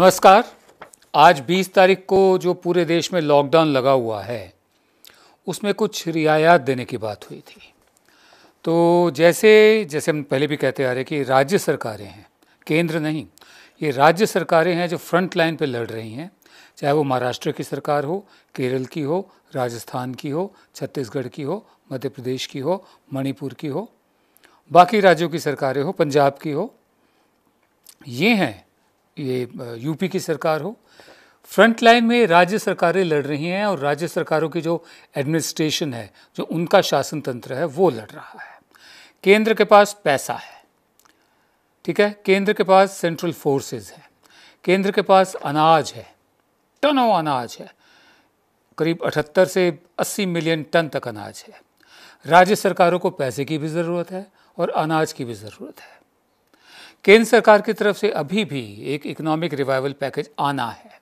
नमस्कार आज 20 तारीख को जो पूरे देश में लॉकडाउन लगा हुआ है उसमें कुछ रियायत देने की बात हुई थी तो जैसे जैसे हम पहले भी कहते आ रहे कि राज्य सरकारें हैं केंद्र नहीं ये राज्य सरकारें हैं जो फ्रंट लाइन पर लड़ रही हैं चाहे वो महाराष्ट्र की सरकार हो केरल की हो राजस्थान की हो छत्तीसगढ़ की हो मध्य प्रदेश की हो मणिपुर की हो बाकी राज्यों की सरकारें हो पंजाब की हो ये हैं ये यूपी की सरकार हो फ्रंट लाइन में राज्य सरकारें लड़ रही हैं और राज्य सरकारों की जो एडमिनिस्ट्रेशन है जो उनका शासन तंत्र है वो लड़ रहा है केंद्र के पास पैसा है ठीक है केंद्र के पास सेंट्रल फोर्सेस है केंद्र के पास अनाज है टनों अनाज है करीब 78 से 80 मिलियन टन तक अनाज है राज्य सरकारों को पैसे की भी ज़रूरत है और अनाज की भी ज़रूरत है केंद्र सरकार की तरफ से अभी भी एक इकोनॉमिक रिवाइवल पैकेज आना है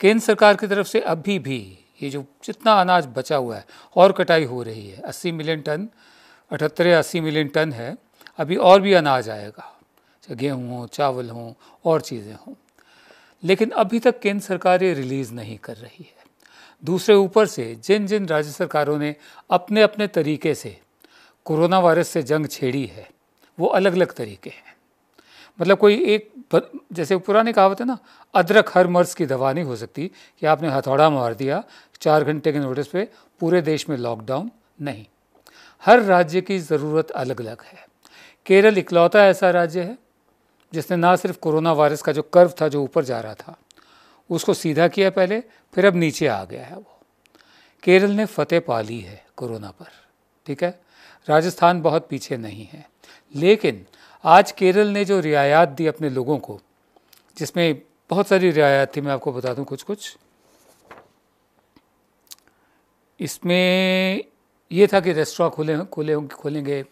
केंद्र सरकार की तरफ से अभी भी ये जो जितना अनाज बचा हुआ है और कटाई हो रही है 80 मिलियन टन अठहत्तर या अस्सी मिलियन टन है अभी और भी अनाज आएगा चाहे गेहूँ हों चावल हों और चीज़ें हों लेकिन अभी तक केंद्र सरकार ये रिलीज़ नहीं कर रही है दूसरे ऊपर से जिन जिन राज्य सरकारों ने अपने अपने तरीके से कोरोना वायरस से जंग छेड़ी है वो अलग अलग तरीके हैं मतलब कोई एक जैसे पुरानी कहावत है ना अदरक हर मर्ज की दवा नहीं हो सकती कि आपने हथौड़ा मार दिया चार घंटे के नोटिस पे पूरे देश में लॉकडाउन नहीं हर राज्य की ज़रूरत अलग अलग है केरल इकलौता ऐसा राज्य है जिसने ना सिर्फ कोरोना वायरस का जो कर्व था जो ऊपर जा रहा था उसको सीधा किया पहले फिर अब नीचे आ गया है वो केरल ने फतेह पा ली है कोरोना पर ठीक है राजस्थान बहुत पीछे नहीं है लेकिन आज केरल ने जो रियायत दी अपने लोगों को जिसमें बहुत सारी रियायत थी मैं आपको बता दूं कुछ कुछ इसमें ये था कि रेस्टोर खुले खुले खुलेंगे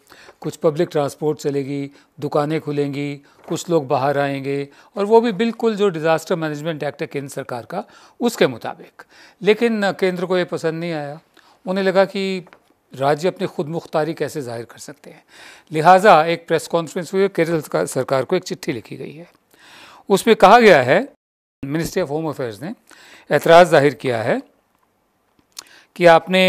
कुछ पब्लिक ट्रांसपोर्ट चलेगी दुकानें खुलेंगी कुछ लोग बाहर आएंगे और वो भी बिल्कुल जो डिज़ास्टर मैनेजमेंट एक्ट है केंद्र सरकार का उसके मुताबिक लेकिन केंद्र को ये पसंद नहीं आया उन्हें लगा कि राज्य अपनी खुद मुख्तारी कैसे जाहिर कर सकते हैं लिहाजा एक प्रेस कॉन्फ्रेंस हुई केरल सरकार को एक चिट्ठी लिखी गई है उसमें कहा गया है मिनिस्ट्री ऑफ होम अफेयर्स ने एतराज़ जाहिर किया है कि आपने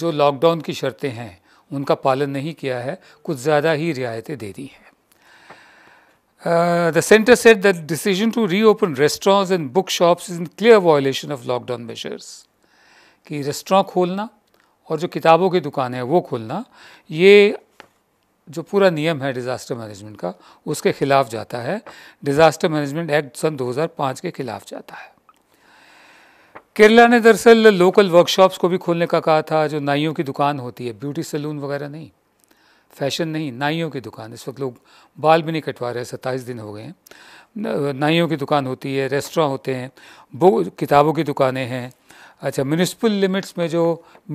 जो लॉकडाउन की शर्तें हैं उनका पालन नहीं किया है कुछ ज़्यादा ही रियायतें दे दी हैं the center set the decision to reopen restaurants and book shops is in clear violation of lockdown measures कि रेस्टोरेंट खोलना और जो किताबों की दुकान है वो खोलना ये जो पूरा नियम है डिज़ास्टर मैनेजमेंट का उसके खिलाफ जाता है डिज़ास्टर मैनेजमेंट एक्ट सन 2005 के खिलाफ जाता है केरला ने दरअसल लोकल वर्कशॉप्स को भी खोलने का कहा था जो नाइयों की दुकान होती है ब्यूटी सैलून वगैरह नहीं फैशन नहीं नाइयों की दुकान इस वक्त लोग बाल भी नहीं कटवा रहे सत्ताईस दिन हो गए हैं नाइयों की दुकान होती है रेस्टोरेंट होते हैं किताबों की दुकानें हैं अच्छा म्यूनिसपल लिमिट्स में जो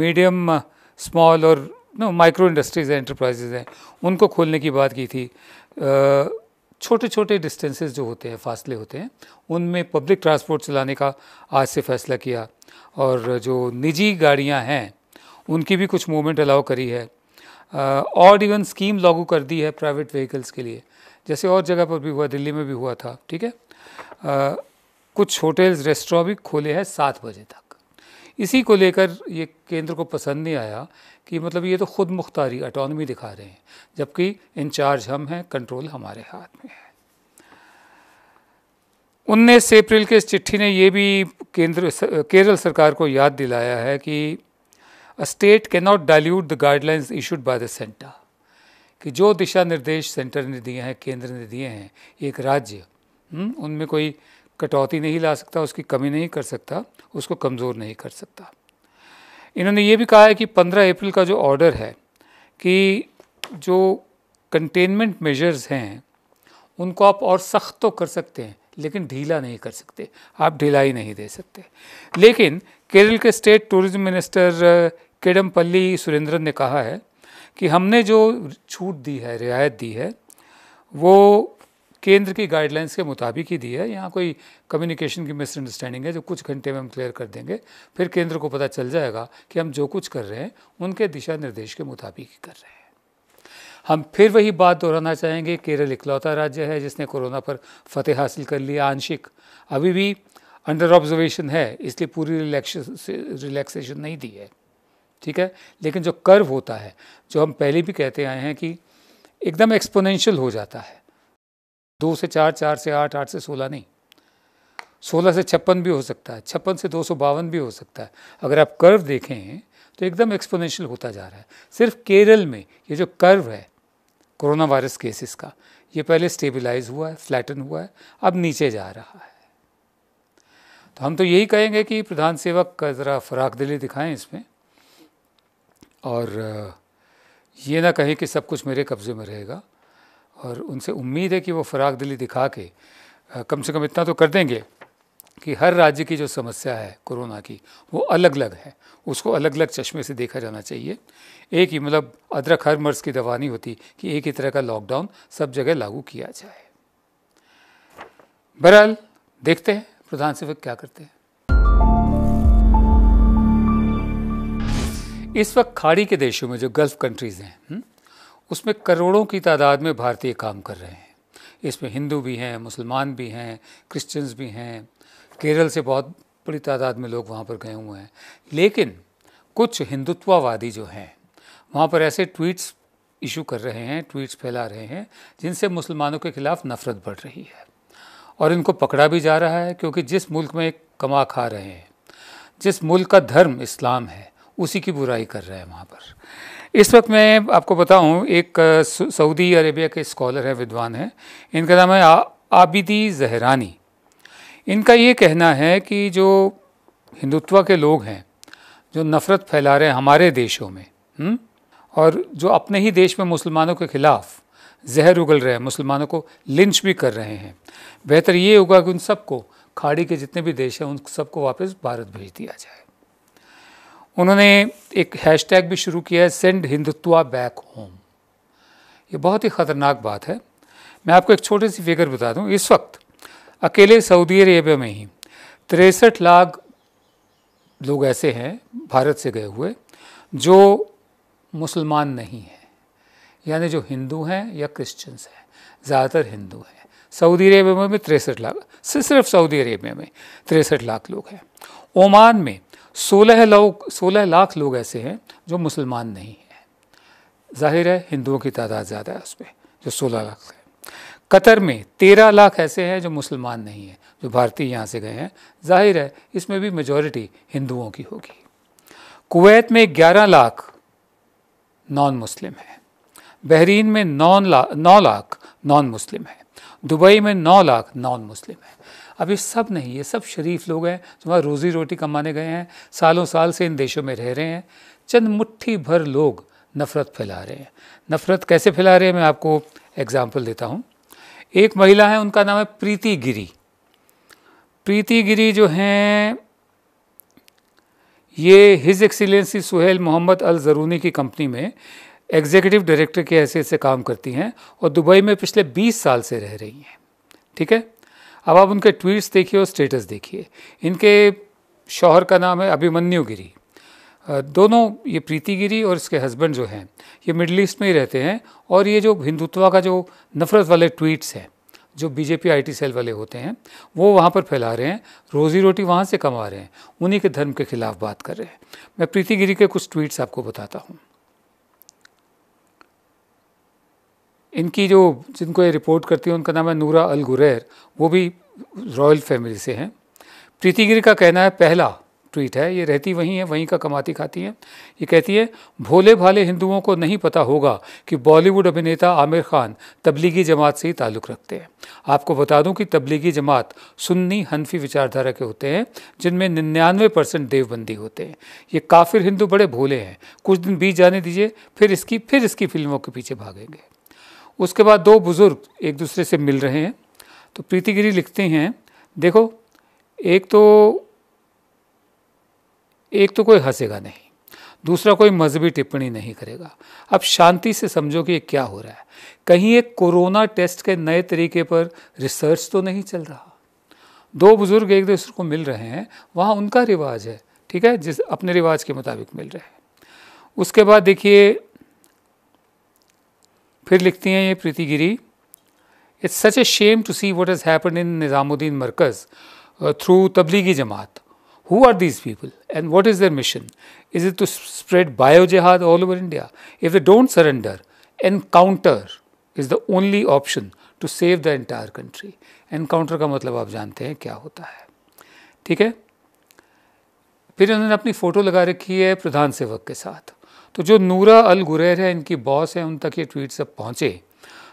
मीडियम स्मॉल और नो माइक्रो इंडस्ट्रीज एंटरप्राइजेज हैं उनको खोलने की बात की थी छोटे छोटे डिस्टेंसेज जो होते हैं फासले होते हैं उनमें पब्लिक ट्रांसपोर्ट चलाने का आज से फैसला किया और जो निजी गाड़ियां हैं उनकी भी कुछ मूवमेंट अलाउ करी है और इवन स्कीम लागू कर दी है प्राइवेट व्हीकल्स के लिए जैसे और जगह पर भी हुआ दिल्ली में भी हुआ था ठीक है कुछ होटल्स रेस्टोरेंट भी खोले हैं सात बजे तक इसी को लेकर ये केंद्र को पसंद नहीं आया कि मतलब ये तो ख़ुद मुख्तारी अटोनमी दिखा रहे हैं जबकि इंचार्ज हम हैं कंट्रोल हमारे हाथ में है उन्नीस अप्रैल के इस चिट्ठी ने ये भी केंद्र केरल सरकार को याद दिलाया है कि state can not dilute the guidelines issued by the center कि जो दिशा निर्देश सेंटर ने दिए हैं केंद्र ने दिए हैं एक राज्य हम्म, उनमें कोई कटौती नहीं ला सकता उसकी कमी नहीं कर सकता उसको कमज़ोर नहीं कर सकता इन्होंने ये भी कहा है कि 15 अप्रैल का जो ऑर्डर है कि जो कंटेनमेंट मेजर्स हैं उनको आप और सख्त तो कर सकते हैं लेकिन ढीला नहीं कर सकते आप ढिलाई नहीं दे सकते लेकिन केरल के state tourism minister Kadakampally Surendran ने कहा है कि हमने जो छूट दी है रियायत दी है वो केंद्र की गाइडलाइंस के मुताबिक ही दी है यहाँ कोई कम्युनिकेशन की मिसअंडरस्टैंडिंग है जो कुछ घंटे में हम क्लियर कर देंगे फिर केंद्र को पता चल जाएगा कि हम जो कुछ कर रहे हैं उनके दिशा निर्देश के मुताबिक ही कर रहे हैं हम फिर वही बात दोहराना चाहेंगे केरल इकलौता राज्य है जिसने कोरोना पर फतेह हासिल कर लिया आंशिक अभी भी अंडर ऑब्जर्वेशन है इसलिए पूरी रिलैक्सेशन नहीं दी है ठीक है लेकिन जो कर्व होता है जो हम पहले भी कहते आए हैं कि एकदम एक्सपोनेंशियल हो जाता है दो से चार चार से आठ आठ से सोलह नहीं सोलह से छप्पन भी हो सकता है छप्पन से दो सौ बावन भी हो सकता है अगर आप कर्व देखें तो एकदम एक्सपोनेंशियल होता जा रहा है सिर्फ केरल में ये जो कर्व है कोरोना वायरस केसेस का ये पहले स्टेबलाइज हुआ है फ्लैटन हुआ है अब नीचे जा रहा है तो हम तो यही कहेंगे कि प्रधान सेवक का ज़रा फराख दिली दिखाएं इसमें और ये ना कहें कि सब कुछ मेरे कब्ज़े में रहेगा और उनसे उम्मीद है कि वो फराग दिली दिखा के कम से कम इतना तो कर देंगे कि हर राज्य की जो समस्या है कोरोना की वो अलग अलग है उसको अलग अलग चश्मे से देखा जाना चाहिए एक ही मतलब अदरक हर मर्ज की दवा नहीं होती कि एक ही तरह का लॉकडाउन सब जगह लागू किया जाए बहरहाल देखते हैं प्रधान सेवक क्या करते हैं इस वक्त खाड़ी के देशों में जो गल्फ कंट्रीज़ हैं हम्म, उसमें करोड़ों की तादाद में भारतीय काम कर रहे हैं इसमें हिंदू भी हैं मुसलमान भी हैं क्रिश्चियंस भी हैं केरल से बहुत बड़ी तादाद में लोग वहाँ पर गए हुए हैं लेकिन कुछ हिंदुत्ववादी जो हैं वहाँ पर ऐसे ट्वीट्स इशू कर रहे हैं ट्वीट्स फैला रहे हैं जिनसे मुसलमानों के खिलाफ नफरत बढ़ रही है और इनको पकड़ा भी जा रहा है क्योंकि जिस मुल्क में कमा खा रहे हैं जिस मुल्क का धर्म इस्लाम है उसी की बुराई कर रहा है वहाँ पर इस वक्त मैं आपको बताऊँ एक सऊदी अरेबिया के स्कॉलर हैं विद्वान हैं इनका नाम है आबिदी जहरानी इनका ये कहना है कि जो हिंदुत्व के लोग हैं जो नफ़रत फैला रहे हैं हमारे देशों में हुँ? हम्म, और जो अपने ही देश में मुसलमानों के ख़िलाफ़ जहर उगल रहे हैं मुसलमानों को लिंच भी कर रहे हैं बेहतर ये होगा कि उन सबको खाड़ी के जितने भी देश हैं उन सबको वापस भारत भेज दिया जाए उन्होंने एक हैशटैग भी शुरू किया है सेंड हिंदुत्वा बैक होम ये बहुत ही ख़तरनाक बात है मैं आपको एक छोटी सी फिगर बता दूं इस वक्त अकेले सऊदी अरेबिया में ही तिरसठ लाख लोग ऐसे हैं भारत से गए हुए जो मुसलमान नहीं हैं यानी जो हिंदू हैं या क्रिश्चियंस हैं ज़्यादातर हिंदू हैं सऊदी अरेबिया में तिरसठ लाख सिर्फ सऊदी अरेबिया में तिरसठ लाख लोग हैं ओमान में सोलह लोग सोलह लाख लोग ऐसे हैं जो मुसलमान नहीं हैं जाहिर है हिंदुओं की तादाद ज़्यादा है उस पर जो सोलह लाख है कतर में तेरह लाख ऐसे हैं जो मुसलमान नहीं हैं जो भारतीय यहाँ से गए हैं जाहिर है इसमें भी मेजॉरिटी हिंदुओं की होगी कुवैत में ग्यारह लाख नॉन मुस्लिम हैं बहरीन में नौ लाख नौ लाख नॉन मुस्लिम हैं दुबई में नौ लाख नॉन मुस्लिम हैं अब ये सब नहीं ये सब शरीफ लोग हैं जो वहाँ रोज़ी रोटी कमाने गए हैं सालों साल से इन देशों में रह रहे हैं चंद मुट्ठी भर लोग नफ़रत फैला रहे हैं नफ़रत कैसे फैला रहे हैं मैं आपको एग्ज़ाम्पल देता हूँ एक महिला है उनका नाम है प्रीति गिरी प्रीति गिरी जो हैं ये his excellency Suhail Mohammed Al Zarooni की कंपनी में एग्जीक्यूटिव डायरेक्टर की हैसियत से काम करती हैं और दुबई में पिछले 20 साल से रह रही हैं ठीक है अब आप उनके ट्वीट्स देखिए और स्टेटस देखिए इनके शौहर का नाम है अभिमन्यु गिरी दोनों ये प्रीति गिरी और इसके हस्बैंड जो हैं ये मिडल ईस्ट में ही रहते हैं और ये जो हिंदुत्व का जो नफरत वाले ट्वीट्स हैं जो बीजेपी आईटी सेल वाले होते हैं वो वहाँ पर फैला रहे हैं रोज़ी रोटी वहाँ से कमा रहे हैं उन्हीं के धर्म के खिलाफ बात कर रहे हैं मैं प्रीति गिरी के कुछ ट्वीट्स आपको बताता हूँ इनकी जो जिनको ये रिपोर्ट करती हैं उनका नाम है नूरा अल गुरैर वो भी रॉयल फैमिली से हैं प्रीति गिरी का कहना है पहला ट्वीट है ये रहती वहीं है वहीं का कमाती खाती हैं ये कहती है भोले भाले हिंदुओं को नहीं पता होगा कि बॉलीवुड अभिनेता आमिर खान तबलीगी जमात से ही ताल्लुक़ रखते हैं आपको बता दूं कि तबलीगी जमात सुन्नी हनफी विचारधारा के होते हैं जिनमें निन्यानवे परसेंट देवबंदी होते हैं ये काफिर हिंदू बड़े भोले हैं कुछ दिन बीत जाने दीजिए फिर इसकी फिर इसकी फिल्मों के पीछे भागेंगे उसके बाद दो बुज़ुर्ग एक दूसरे से मिल रहे हैं तो प्रीतिगिरी लिखते हैं देखो एक तो एक तो कोई हंसेगा नहीं दूसरा कोई मजहबी टिप्पणी नहीं करेगा अब शांति से समझो कि ये क्या हो रहा है कहीं एक कोरोना टेस्ट के नए तरीके पर रिसर्च तो नहीं चल रहा दो बुज़ुर्ग एक दूसरे को मिल रहे हैं वहाँ उनका रिवाज है ठीक है जिस अपने रिवाज के मुताबिक मिल रहे हैं उसके बाद देखिए फिर लिखती हैं ये Preeti Giri it's such a shame to see what is happen in Nizamuddin Markaz through Tablighi Jamaat who are these people and what is their mission is it to spread bio jihad all over India if they don't surrender encounter is the only option to save the entire country encounter का मतलब आप जानते हैं क्या होता है ठीक है फिर उन्होंने अपनी फ़ोटो लगा रखी है प्रधान सेवक के साथ तो जो नूरा अल गुरैर है इनकी बॉस है उन तक ये ट्वीट सब पहुँचे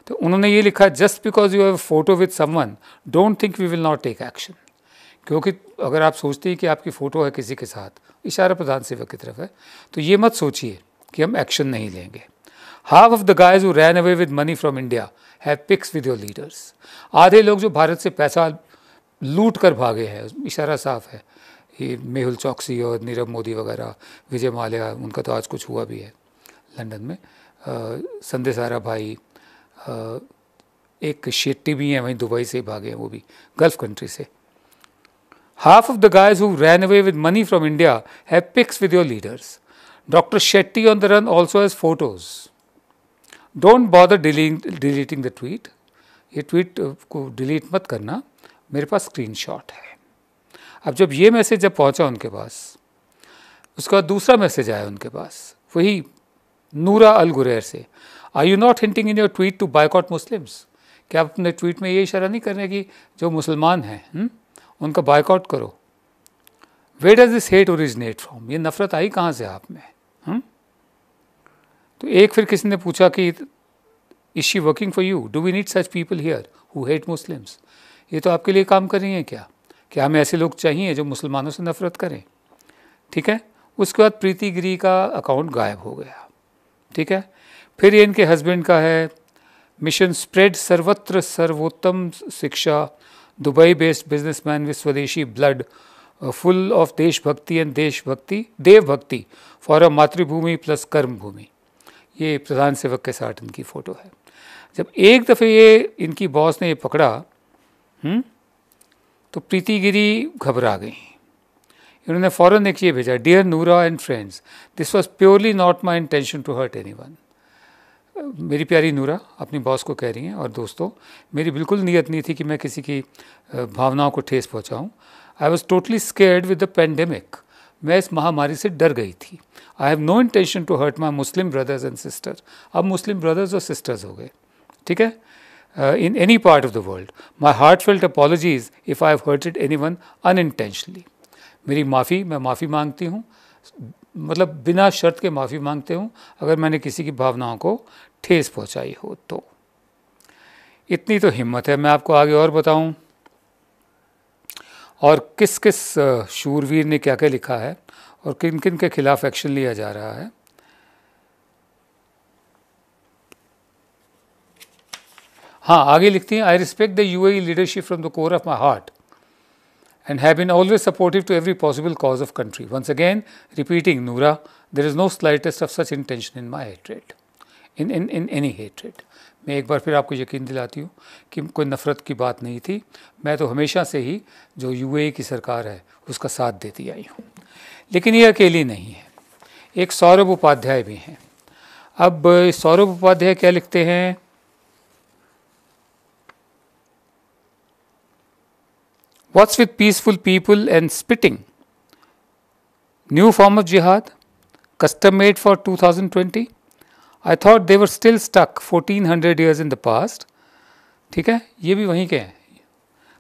तो उन्होंने ये लिखा just because you have photo with someone don't think we will not take action क्योंकि अगर आप सोचते हैं कि आपकी फ़ोटो है किसी के साथ इशारा प्रधान सेवक की तरफ है तो ये मत सोचिए कि हम एक्शन नहीं लेंगे हाफ ऑफ द गाइज वो ran away with money from India have pics with your leaders आधे लोग जो भारत से पैसा लूट कर भागे हैं इशारा साफ है ये मेहुल चौकसी और नीरव मोदी वगैरह विजय माल्या उनका तो आज कुछ हुआ भी है लंदन में सारा भाई आ, एक शेट्टी भी हैं वहीं दुबई से भागे हैं वो भी गल्फ कंट्री से half of the guys who ran away with money from India have pics with your leaders doctor Shetty on the run also has photos don't bother deleting the tweet ये tweet को delete मत करना मेरे पास screenshot है अब जब ये message जब पहुंचा उनके पास उसका दूसरा मैसेज आया उनके पास वही नूरा अल गुरैर से I you not hinting in your tweet to boycott Muslims क्या आप अपने ट्वीट में ये इशारा नहीं कर रहे कि जो मुसलमान हैं हम्म, उनका बाइकआउट करो why does this hate originate from ये नफ़रत आई कहाँ से आप में हुँ? हम्म? तो एक फिर किसी ने पूछा कि is she working for you do we need such people here who hate Muslims ये तो आपके लिए काम कर रही हैं क्या कि हमें ऐसे लोग चाहिए जो मुसलमानों से नफरत करें ठीक है उसके बाद प्रीति गिरी का अकाउंट गायब हो गया ठीक है फिर ये इनके हस्बैंड का है मिशन स्प्रेड सर्वत्र सर्वोत्तम शिक्षा Dubai based businessman with swadeshi blood full of deshbhakti and deshbhakti devbhakti for a मातृभूमि प्लस कर्म भूमि ये प्रधान सेवक के साथ इनकी फ़ोटो है जब एक दफ़े ये इनकी बॉस ने ये पकड़ा हुँ? हम्म, तो प्रीति गिरी घबरा गई इन्होंने फ़ौरन एक ये भेजा dear Noora and friends this was purely not my intention to hurt anyone मेरी प्यारी नूरा अपनी बॉस को कह रही हैं और दोस्तों मेरी बिल्कुल नीयत नहीं थी कि मैं किसी की भावनाओं को ठेस पहुंचाऊं I was totally scared with the pandemic मैं इस महामारी से डर गई थी I have no intention to hurt my Muslim brothers and sisters अब मुस्लिम ब्रदर्स और सिस्टर्स हो गए ठीक है uh, in any part of the world. My heartfelt apologies if I have hurted anyone unintentionally. मेरी माफ़ी मैं माफ़ी मांगती हूँ मतलब बिना शर्त के माफ़ी मांगते हूँ अगर मैंने किसी की भावनाओं को ठेस पहुँचाई हो तो इतनी तो हिम्मत है मैं आपको आगे और बताऊँ और किस किस शूरवीर ने क्या क्या लिखा है और किन किन के खिलाफ एक्शन लिया जा रहा है हाँ आगे लिखती हैं I respect the U A leadership from the core of my heart and have been always supportive to every possible cause of country once again repeating Noora there is no slightest of such intention in my hatred in in in any hatred मैं एक बार फिर आपको यकीन दिलाती हूँ कि कोई नफरत की बात नहीं थी मैं तो हमेशा से ही जो यू ए e की सरकार है उसका साथ देती आई हूँ लेकिन ये अकेली नहीं है एक सौरभ उपाध्याय भी हैं अब सौरभ उपाध्याय क्या लिखते हैं What's with peaceful people and spitting? New form of jihad? Custom made for 2020? I thought they're still stuck 1400 years in the past ठीक है ये भी वहीं के हैं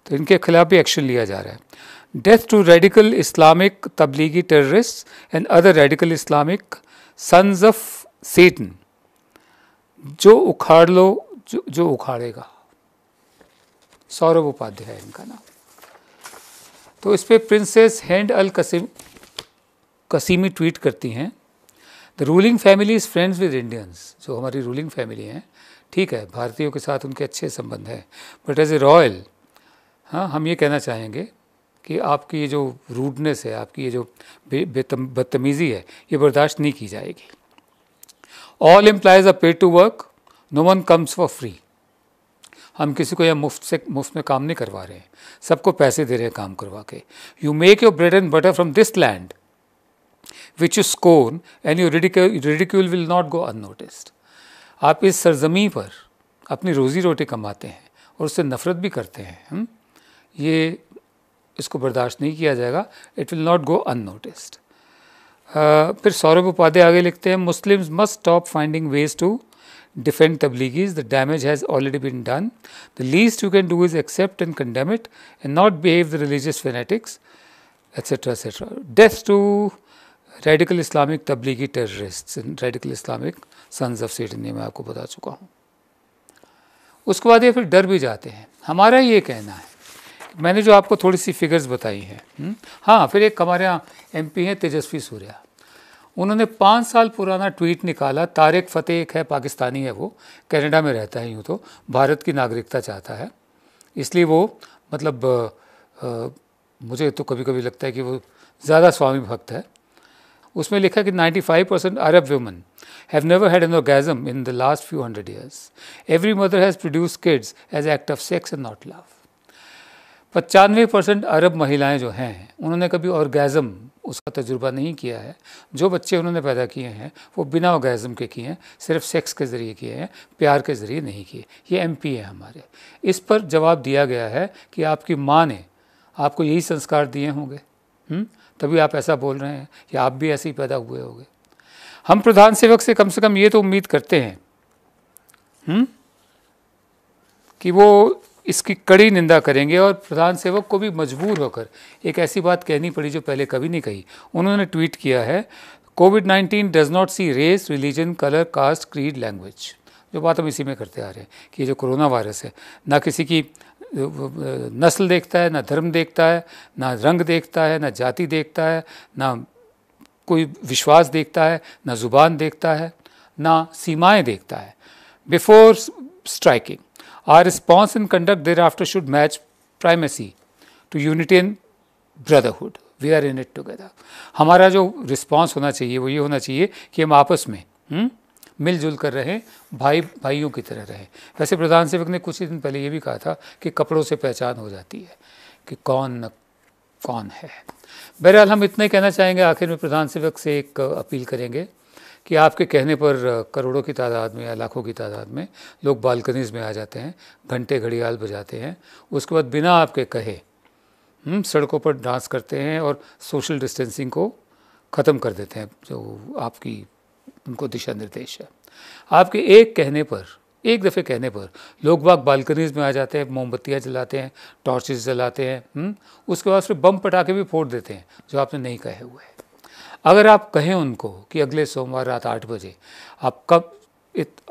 तो इनके खिलाफ भी एक्शन लिया जा रहा है death to radical Islamic Tablighi terrorist and other radical Islamic sons of Satan जो उखाड़ लो जो, जो उखाड़ेगा सौरभ उपाध्याय इनका नाम तो इस पर princess Hend Al Qasim Qasimi tweet करती हैं the ruling family is friends with Indians जो हमारी रूलिंग फैमिली हैं ठीक है भारतीयों के साथ उनके अच्छे संबंध हैं बट एज ए रॉयल हाँ हम ये कहना चाहेंगे कि आपकी ये जो रूडनेस है आपकी ये जो बदतमीज़ी है ये बर्दाश्त नहीं की जाएगी all employees are paid to work no one comes for free हम किसी को यह मुफ्त से मुफ्त में काम नहीं करवा रहे हैं सबको पैसे दे रहे हैं काम करवा के you make your bread and butter from this land which you scorn and you ridicule will not go unnoticed आप इस सरजमी पर अपनी रोज़ी रोटी कमाते हैं और उससे नफरत भी करते हैं हम हम्म? ये इसको बर्दाश्त नहीं किया जाएगा it will not go unnoticed फिर सौरभ उपाध्याय आगे लिखते हैं Muslim must stop finding ways to defend Tablighis the damage has already been done the least you can do is accept and condemn it and not behave the religious fanatics etcetera etcetera death to radical Islamic Tablighi terrorist in radical Islamic sons of Sydney मैं आपको बता चुका हूँ उसके बाद ये फिर डर भी जाते हैं हमारा ये कहना है मैंने जो आपको थोड़ी सी फिगर्स बताई हैं हम्म? हाँ फिर एक हमारे यहाँ एम पी हैं तेजस्वी सूर्या उन्होंने पाँच साल पुराना ट्वीट निकाला तारिक फतेह एक है पाकिस्तानी है वो कनाडा में रहता है यूँ तो भारत की नागरिकता चाहता है इसलिए वो मतलब आ, मुझे तो कभी कभी लगता है कि वो ज़्यादा स्वामी भक्त है उसमें लिखा कि 95 percent Arab women have never had an orgasm in the last few hundred years every mother has produce kids as act of sex and not love पचानवे परसेंट अरब महिलाएं जो हैं उन्होंने कभी ऑर्गेज़म उसका तजुर्बा नहीं किया है जो बच्चे उन्होंने पैदा किए हैं वो बिना ऑर्गेज़म के किए हैं सिर्फ सेक्स के ज़रिए किए हैं प्यार के ज़रिए नहीं किए ये एम पी है हमारे इस पर जवाब दिया गया है कि आपकी माँ ने आपको यही संस्कार दिए होंगे तभी आप ऐसा बोल रहे हैं या आप भी ऐसे ही पैदा हुए होंगे हम प्रधान सेवक से कम से कम ये तो उम्मीद करते हैं हुँ? कि वो इसकी कड़ी निंदा करेंगे और प्रधान सेवक को भी मजबूर होकर एक ऐसी बात कहनी पड़ी जो पहले कभी नहीं कही उन्होंने ट्वीट किया है Covid nineteen does not see race religion colour caste creed language जो बात हम इसी में करते आ रहे हैं कि जो कोरोना वायरस है ना किसी की नस्ल देखता है ना धर्म देखता है ना रंग देखता है ना जाति देखता है ना कोई विश्वास देखता है ना ज़ुबान देखता है ना सीमाएं देखता है before striking Our response and conduct thereafter should match primacy to unity and brotherhood. We are in it together हमारा जो रिस्पॉन्स होना चाहिए वो ये होना चाहिए कि हम आपस में हुँ? हम्म, मिलजुल कर रहें भाई भाइयों की तरह रहें वैसे प्रधान सेवक ने कुछ ही दिन पहले ये भी कहा था कि कपड़ों से पहचान हो जाती है कि कौन न कौन है बहरहाल हम इतना ही कहना चाहेंगे आखिर में प्रधान सेवक से एक अपील करेंगे कि आपके कहने पर करोड़ों की तादाद में या लाखों की तादाद में लोग बालकनीज में आ जाते हैं घंटे घड़ियाल बजाते हैं उसके बाद बिना आपके कहे हम्म, सड़कों पर डांस करते हैं और सोशल डिस्टेंसिंग को ख़त्म कर देते हैं जो आपकी उनको दिशा निर्देश है आपके एक कहने पर एक दफ़े कहने पर लोग बाग बालकनीज में आ जाते हैं मोमबत्तियाँ जलाते हैं टॉर्चेस जलाते हैं हम्म, उसके बाद फिर बम पटाखे भी फोड़ देते हैं जो आपने नहीं कहे हुए हैं अगर आप कहें उनको कि अगले सोमवार रात आठ बजे आप कब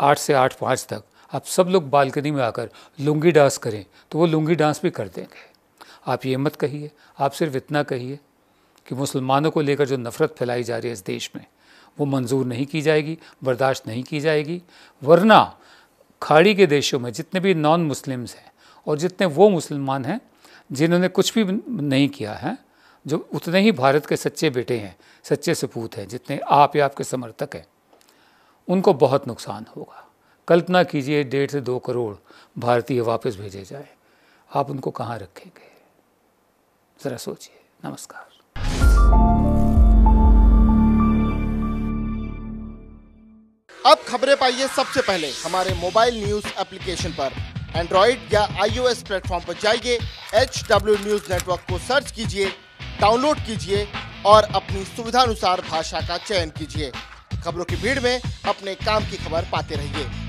आठ से आठ पाँच तक आप सब लोग बालकनी में आकर लुंगी डांस करें तो वो लुंगी डांस भी कर देंगे आप ये मत कहिए आप सिर्फ इतना कहिए कि मुसलमानों को लेकर जो नफ़रत फैलाई जा रही है इस देश में वो मंजूर नहीं की जाएगी बर्दाश्त नहीं की जाएगी वरना खाड़ी के देशों में जितने भी नॉन मुस्लिम्स हैं और जितने वो मुसलमान हैं जिन्होंने कुछ भी नहीं किया है जो उतने ही भारत के सच्चे बेटे हैं सच्चे सपूत हैं जितने आप या आपके समर्थक हैं उनको बहुत नुकसान होगा कल्पना कीजिए डेढ़ से दो करोड़ भारतीय वापस भेजे जाए आप उनको कहाँ रखेंगे ज़रा सोचिए नमस्कार अब खबरें पाइए सबसे पहले हमारे मोबाइल न्यूज एप्लीकेशन पर एंड्रॉइड या आईओएस प्लेटफॉर्म पर जाइए एच डब्ल्यू न्यूज नेटवर्क को सर्च कीजिए डाउनलोड कीजिए और अपनी सुविधानुसार भाषा का चयन कीजिए खबरों की भीड़ में अपने काम की खबर पाते रहिए